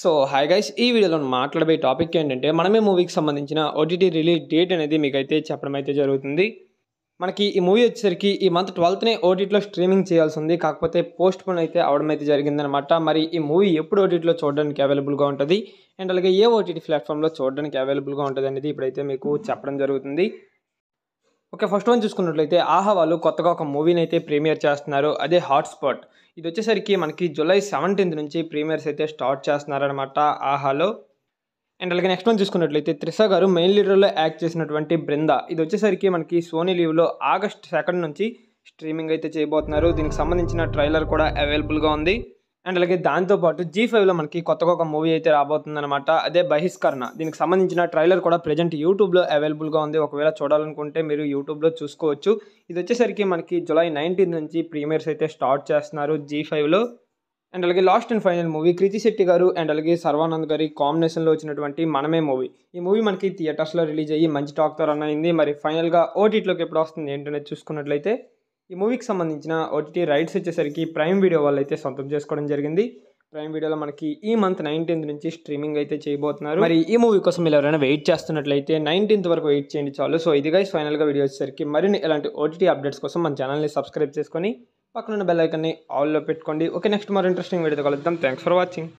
so hi guys ఈ వీడియోలో మాట్లాడబోయే topic ఏంటంటే మనమే మూవీకి సంబంధించిన ఓటీటీ రిలీజ్ డేట్ అనేది మీకు అయితే చెప్పడం అయితే జరుగుతుంది మనకి ఈ మూవీ వచ్చేసరికి ఈ మంత్ ట్వెల్త్నే ఓటీటీలో స్ట్రీమింగ్ చేయాల్సి ఉంది కాకపోతే పోస్ట్ పోన్ అయితే అవడం అయితే జరిగిందనమాట మరి ఈ మూవీ ఎప్పుడు ఓటీటీలో చూడడానికి అవైలబుల్గా ఉంటుంది అండ్ అలాగే ఏ ఓటీటీ ప్లాట్ఫామ్లో చూడడానికి అవైలబుల్గా ఉంటుంది అనేది ఇప్పుడైతే మీకు చెప్పడం జరుగుతుంది ఓకే ఫస్ట్ వన్ చూసుకున్నట్లయితే ఆహా వాళ్ళు కొత్తగా ఒక మూవీని అయితే ప్రీమియర్ చేస్తున్నారు అదే హాట్స్పాట్ ఇది వచ్చేసరికి మనకి జూలై సెవెంటీన్త్ నుంచి ప్రీమియర్స్ అయితే స్టార్ట్ చేస్తున్నారనమాట ఆహాలో అండ్ అలాగే నెక్స్ట్ వన్ చూసుకున్నట్లయితే త్రిష గారు మెయిన్ లీడర్లో యాక్ట్ చేసినటువంటి బృంద ఇది వచ్చేసరికి మనకి సోనీ లీవ్లో ఆగస్ట్ సెకండ్ నుంచి స్ట్రీమింగ్ అయితే చేయబోతున్నారు దీనికి సంబంధించిన ట్రైలర్ కూడా అవైలబుల్గా ఉంది అండ్ అలాగే దాంతోపాటు జీ ఫైవ్లో మనకి కొత్తగా ఒక మూవీ అయితే రాబోతుందన్నమాట అదే బహిష్కరణ దీనికి సంబంధించిన ట్రైలర్ కూడా ప్రజెంట్ యూట్యూబ్లో అవైలబుల్గా ఉంది ఒకవేళ చూడాలనుకుంటే మీరు యూట్యూబ్లో చూసుకోవచ్చు ఇది వచ్చేసరికి మనకి జూలై నైన్టీన్ నుంచి ప్రీమియర్స్ అయితే స్టార్ట్ చేస్తున్నారు జీ ఫైవ్లో అండ్ అలాగే last and final movie Krithi Shetty గారు అండ్ అలాగే సర్వానంద్ గారి కాంబినేషన్లో వచ్చినటువంటి మనమే మూవీ ఈ మూవీ మనకి థియేటర్స్లో రిలీజ్ అయ్యి మంచి టాక్తో రన్ అయింది మరి ఫైనల్గా ఓటీటీలోకి ఎప్పుడు వస్తుంది ఏంటనేది చూసుకున్నట్లయితే ఈ మూవీకి సంబంధించిన ఓటీటీ రైట్స్ వచ్చేసరికి ప్రైమ్ వీడియో వాళ్ళు అయితే సొంతం చేసుకోవడం జరిగింది ప్రైమ్ వీడియోలో మనకి ఈ మంత్ నైన్టీన్త్ నుంచి స్ట్రీమింగ్ అయితే చేయబోతున్నారు మరి ఈ మూవీ కోసం మీరు ఎవరైనా వెయిట్ చేస్తున్నట్లయితే నైన్టీన్త్ వరకు వెయిట్ చేయండి చాలు సో ఇది గైస్ ఫైనల్గా వీడియో వచ్చేసరికి మరిన్ని ఇలాంటి ఓటీటీ అప్డేట్స్ కోసం మన ఛానల్ని సబ్స్క్రైబ్ చేసుకొని పక్కనున్న బెల్ ఐకన్ని ఆల్లో పెట్టుకోండి ఓకే నెక్స్ట్ మరో ఇంట్రెస్టింగ్ వీడియో కలుద్దాం థ్యాంక్స్ ఫర్ వాచింగ్